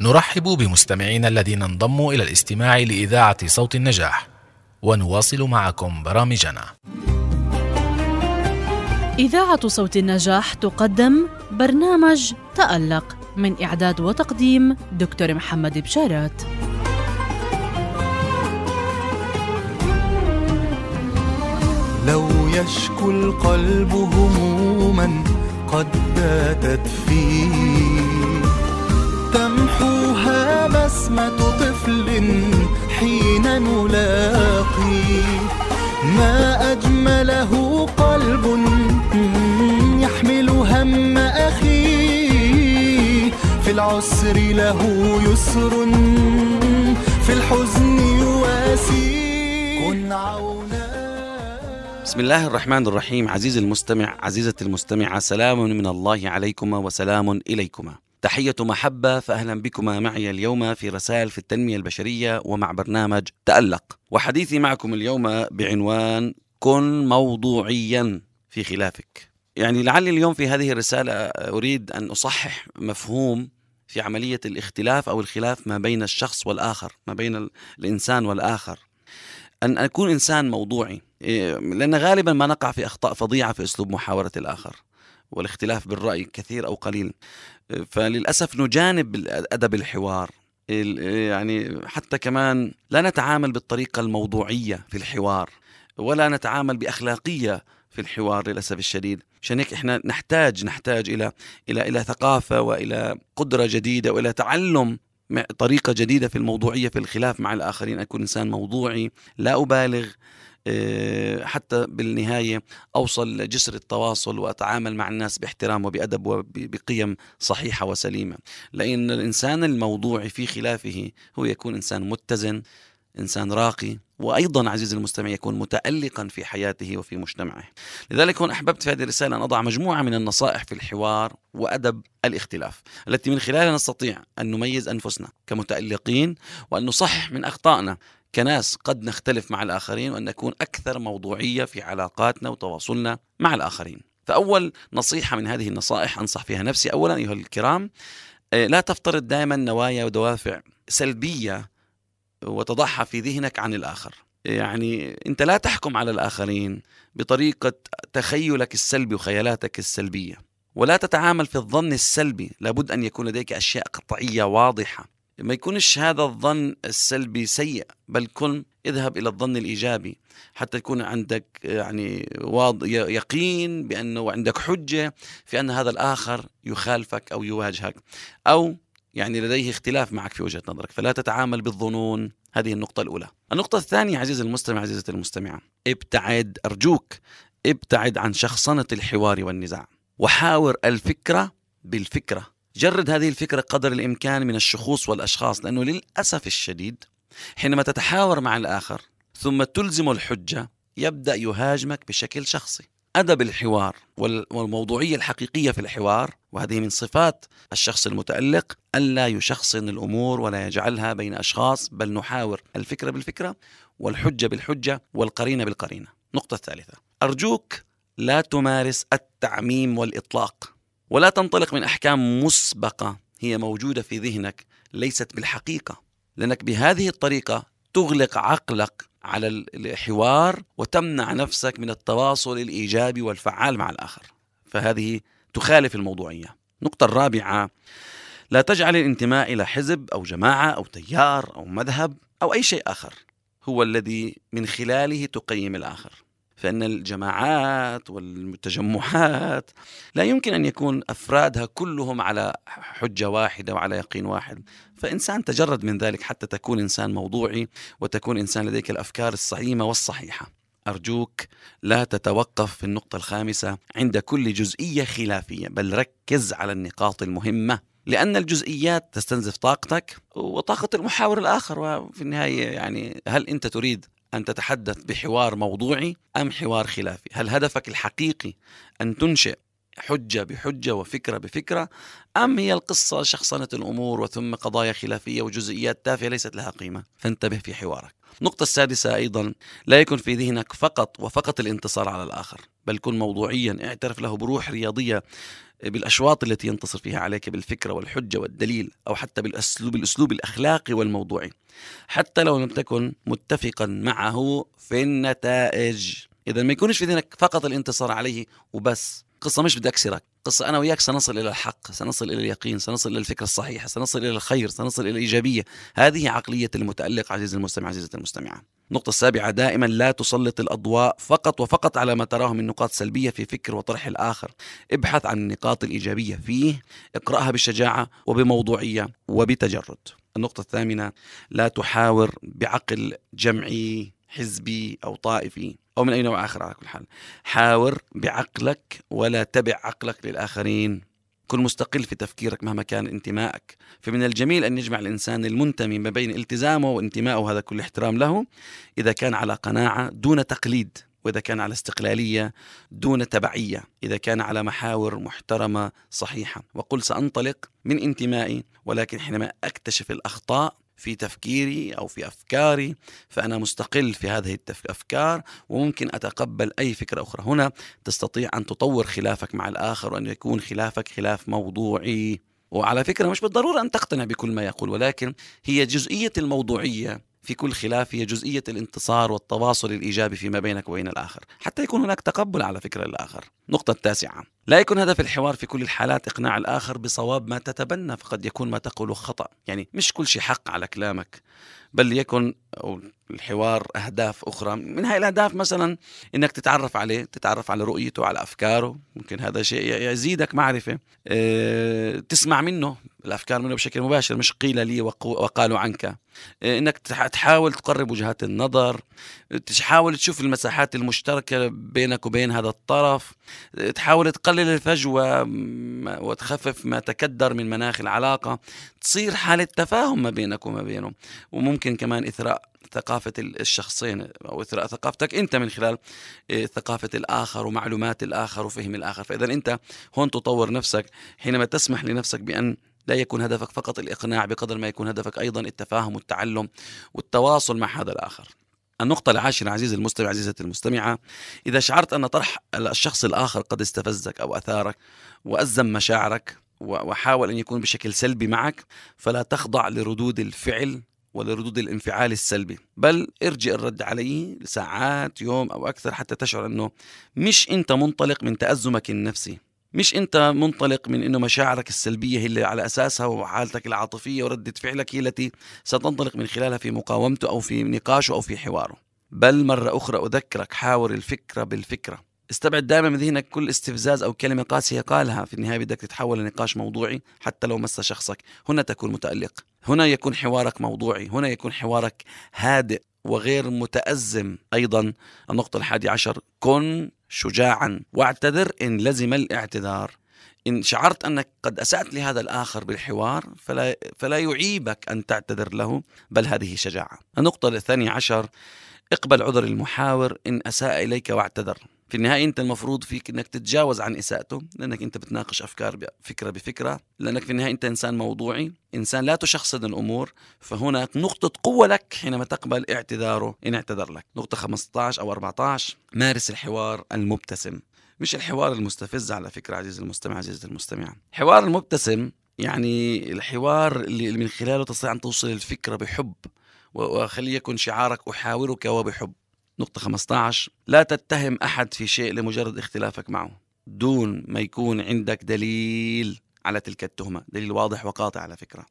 نرحب بمستمعينا الذين انضموا إلى الاستماع لإذاعة صوت النجاح ونواصل معكم برامجنا إذاعة صوت النجاح تقدم برنامج تألق من إعداد وتقديم دكتور محمد بشارات لو يشكو القلب هموما قد باتت فيه تمحوها بسمة طفل حين نلاقي ما أجمله قلب يحمل هم أخيه في العسر له يسر في الحزن يواسي كن عونا بسم الله الرحمن الرحيم عزيزي المستمع عزيزتي المستمعة سلام من الله عليكما وسلام إليكما تحية محبة فأهلا بكما معي اليوم في رسائل في التنمية البشرية ومع برنامج تألق وحديثي معكم اليوم بعنوان كن موضوعيا في خلافك يعني لعلي اليوم في هذه الرسالة أريد أن أصحح مفهوم في عملية الاختلاف أو الخلاف ما بين الشخص والآخر ما بين الإنسان والآخر أن أكون إنسان موضوعي إيه، لأن غالبا ما نقع في أخطاء فظيعة في أسلوب محاورة الآخر والاختلاف بالرأي كثير أو قليل فللأسف نجانب أدب الحوار يعني حتى كمان لا نتعامل بالطريقة الموضوعية في الحوار ولا نتعامل بأخلاقية في الحوار للأسف الشديد عشان هيك احنا نحتاج نحتاج إلى إلى إلى ثقافة وإلى قدرة جديدة وإلى تعلم طريقة جديدة في الموضوعية في الخلاف مع الآخرين أكون إنسان موضوعي لا أبالغ آه، حتى بالنهايه اوصل لجسر التواصل واتعامل مع الناس باحترام وبادب وبقيم صحيحه وسليمه لان الانسان الموضوعي في خلافه هو يكون انسان متزن انسان راقي وايضا عزيزي المستمع يكون متالقا في حياته وفي مجتمعه. لذلك هون احببت في هذه الرساله ان اضع مجموعه من النصائح في الحوار وادب الاختلاف، التي من خلالها نستطيع ان نميز انفسنا كمتالقين وان نصحح من اخطائنا كناس قد نختلف مع الآخرين وأن نكون أكثر موضوعية في علاقاتنا وتواصلنا مع الآخرين فأول نصيحة من هذه النصائح أنصح فيها نفسي أولا أيها الكرام آه، لا تفترض دائما نوايا ودوافع سلبية وتضعها في ذهنك عن الآخر يعني أنت لا تحكم على الآخرين بطريقة تخيلك السلبي وخيالاتك السلبية ولا تتعامل في الظن السلبي لابد أن يكون لديك أشياء قطعية واضحة ما يكونش هذا الظن السلبي سيء بل كن اذهب الى الظن الايجابي حتى يكون عندك يعني واض... يقين بانه عندك حجه في ان هذا الاخر يخالفك او يواجهك او يعني لديه اختلاف معك في وجهه نظرك فلا تتعامل بالظنون هذه النقطه الاولى النقطه الثانيه عزيزي المستمع عزيزتي المستمعه ابتعد ارجوك ابتعد عن شخصنه الحوار والنزاع وحاور الفكره بالفكره جرد هذه الفكرة قدر الإمكان من الشخوص والأشخاص لأنه للأسف الشديد حينما تتحاور مع الآخر ثم تلزم الحجة يبدأ يهاجمك بشكل شخصي أدب الحوار والموضوعية الحقيقية في الحوار وهذه من صفات الشخص المتألق ألا يشخصن الأمور ولا يجعلها بين أشخاص بل نحاور الفكرة بالفكرة والحجة بالحجة والقرينة بالقرينة النقطة الثالثة أرجوك لا تمارس التعميم والإطلاق ولا تنطلق من احكام مسبقه هي موجوده في ذهنك ليست بالحقيقه لانك بهذه الطريقه تغلق عقلك على الحوار وتمنع نفسك من التواصل الايجابي والفعال مع الاخر فهذه تخالف الموضوعيه النقطه الرابعه لا تجعل الانتماء الى حزب او جماعه او تيار او مذهب او اي شيء اخر هو الذي من خلاله تقيم الاخر فإن الجماعات والتجمعات لا يمكن أن يكون أفرادها كلهم على حجة واحدة وعلى يقين واحد فإنسان تجرد من ذلك حتى تكون إنسان موضوعي وتكون إنسان لديك الأفكار الصعيمة والصحيحة أرجوك لا تتوقف في النقطة الخامسة عند كل جزئية خلافية بل ركز على النقاط المهمة لأن الجزئيات تستنزف طاقتك وطاقة المحاور الآخر وفي النهاية يعني هل أنت تريد أن تتحدث بحوار موضوعي أم حوار خلافي؟ هل هدفك الحقيقي أن تنشئ حجة بحجة وفكرة بفكرة أم هي القصة شخصنة الأمور وثم قضايا خلافية وجزئيات تافهة ليست لها قيمة فانتبه في حوارك النقطة السادسة أيضا لا يكن في ذهنك فقط وفقط الانتصار على الآخر بل كن موضوعيا اعترف له بروح رياضية بالأشواط التي ينتصر فيها عليك بالفكرة والحجة والدليل أو حتى بالأسلوب الأسلوب الأخلاقي والموضوعي حتى لو لم تكن متفقا معه في النتائج إذا ما يكونش في ذهنك فقط الانتصار عليه وبس قصة مش بدي أكسرك قصة أنا وياك سنصل إلى الحق سنصل إلى اليقين سنصل إلى الفكرة الصحيحة سنصل إلى الخير سنصل إلى الإيجابية هذه عقلية المتألق عزيزي المستمع عزيزة المستمعة النقطة السابعة دائما لا تسلط الأضواء فقط وفقط على ما تراه من نقاط سلبية في فكر وطرح الآخر ابحث عن النقاط الإيجابية فيه اقرأها بشجاعة وبموضوعية وبتجرد النقطة الثامنة لا تحاور بعقل جمعي حزبي أو طائفي أو من أي نوع آخر على كل حال حاور بعقلك ولا تبع عقلك للآخرين كن مستقل في تفكيرك مهما كان انتمائك فمن الجميل أن يجمع الإنسان المنتمي ما بين التزامه وانتمائه هذا كل احترام له إذا كان على قناعة دون تقليد وإذا كان على استقلالية دون تبعية إذا كان على محاور محترمة صحيحة وقل سأنطلق من انتمائي ولكن حينما أكتشف الأخطاء في تفكيري او في افكاري فانا مستقل في هذه الافكار وممكن اتقبل اي فكره اخرى هنا تستطيع ان تطور خلافك مع الاخر وان يكون خلافك خلاف موضوعي وعلى فكره مش بالضروره ان تقتنع بكل ما يقول ولكن هي جزئيه الموضوعيه في كل خلاف هي جزئية الانتصار والتواصل الإيجابي فيما بينك وبين الآخر حتى يكون هناك تقبل على فكرة الآخر نقطة التاسعة لا يكون هدف الحوار في كل الحالات إقناع الآخر بصواب ما تتبنى فقد يكون ما تقوله خطأ يعني مش كل شيء حق على كلامك بل يكن أو الحوار أهداف أخرى من هاي الأهداف مثلا إنك تتعرف عليه تتعرف على رؤيته على أفكاره ممكن هذا شيء يزيدك معرفة أه تسمع منه الافكار منه بشكل مباشر مش قيل لي وقالوا عنك إيه، انك تحاول تقرب وجهات النظر تحاول تشوف المساحات المشتركه بينك وبين هذا الطرف تحاول تقلل الفجوه وتخفف ما تكدر من مناخ العلاقه تصير حاله تفاهم ما بينك وما بينه وممكن كمان اثراء ثقافة الشخصين أو إثراء ثقافتك أنت من خلال إيه، ثقافة الآخر ومعلومات الآخر وفهم الآخر فإذا أنت هون تطور نفسك حينما تسمح لنفسك بأن لا يكون هدفك فقط الإقناع بقدر ما يكون هدفك أيضا التفاهم والتعلم والتواصل مع هذا الآخر النقطة العاشرة عزيزي المستمع عزيزتي المستمعة إذا شعرت أن طرح الشخص الآخر قد استفزك أو أثارك وأزم مشاعرك وحاول أن يكون بشكل سلبي معك فلا تخضع لردود الفعل ولردود الانفعال السلبي بل ارجع الرد عليه لساعات يوم أو أكثر حتى تشعر أنه مش أنت منطلق من تأزمك النفسي مش انت منطلق من انه مشاعرك السلبيه هي اللي على اساسها وحالتك العاطفيه ورده فعلك هي التي ستنطلق من خلالها في مقاومته او في نقاشه او في حواره بل مره اخرى اذكرك حاور الفكره بالفكره استبعد دائما من ذهنك كل استفزاز او كلمه قاسيه قالها في النهايه بدك تتحول لنقاش موضوعي حتى لو مس شخصك هنا تكون متالق هنا يكون حوارك موضوعي هنا يكون حوارك هادئ وغير متأزم أيضا النقطة الحادي عشر كن شجاعا واعتذر إن لزم الاعتذار إن شعرت أنك قد أسأت لهذا الآخر بالحوار فلا, فلا يعيبك أن تعتذر له بل هذه شجاعة النقطة الثانية عشر اقبل عذر المحاور إن أساء إليك واعتذر في النهاية أنت المفروض فيك أنك تتجاوز عن إساءته لأنك أنت بتناقش أفكار فكرة بفكرة لأنك في النهاية أنت إنسان موضوعي إنسان لا تشخصن الأمور فهناك نقطة قوة لك حينما تقبل اعتذاره إن اعتذر لك نقطة 15 أو 14 مارس الحوار المبتسم مش الحوار المستفز على فكرة عزيزي المستمع عزيز المستمعة الحوار المبتسم يعني الحوار اللي من خلاله تستطيع أن توصل الفكرة بحب وخلي يكن شعارك أحاورك وبحب نقطة 15 لا تتهم أحد في شيء لمجرد اختلافك معه دون ما يكون عندك دليل على تلك التهمة دليل واضح وقاطع على فكرة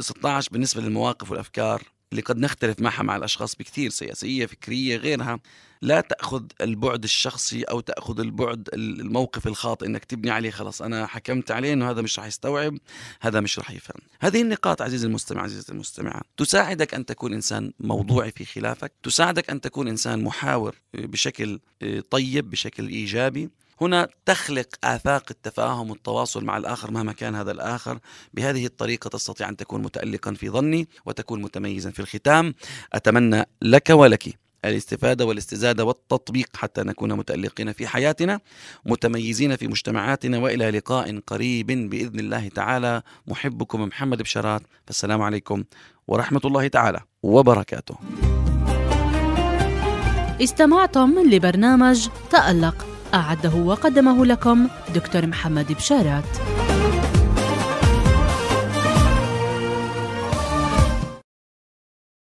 16 بالنسبة للمواقف والأفكار اللي قد نختلف معها مع الأشخاص بكثير سياسية فكرية غيرها لا تأخذ البعد الشخصي أو تأخذ البعد الموقف الخاطئ أنك تبني عليه خلاص أنا حكمت عليه أنه هذا مش رح يستوعب هذا مش رح يفهم هذه النقاط عزيزي المستمع عزيزة المستمعة تساعدك أن تكون إنسان موضوعي في خلافك تساعدك أن تكون إنسان محاور بشكل آه، طيب بشكل إيجابي هنا تخلق آفاق التفاهم والتواصل مع الآخر مهما كان هذا الآخر بهذه الطريقة تستطيع أن تكون متألقا في ظني وتكون متميزا في الختام أتمنى لك ولك الاستفادة والاستزادة والتطبيق حتى نكون متألقين في حياتنا متميزين في مجتمعاتنا وإلى لقاء قريب بإذن الله تعالى محبكم محمد بشارات فالسلام عليكم ورحمة الله تعالى وبركاته استمعتم لبرنامج تألق أعده وقدمه لكم دكتور محمد بشارات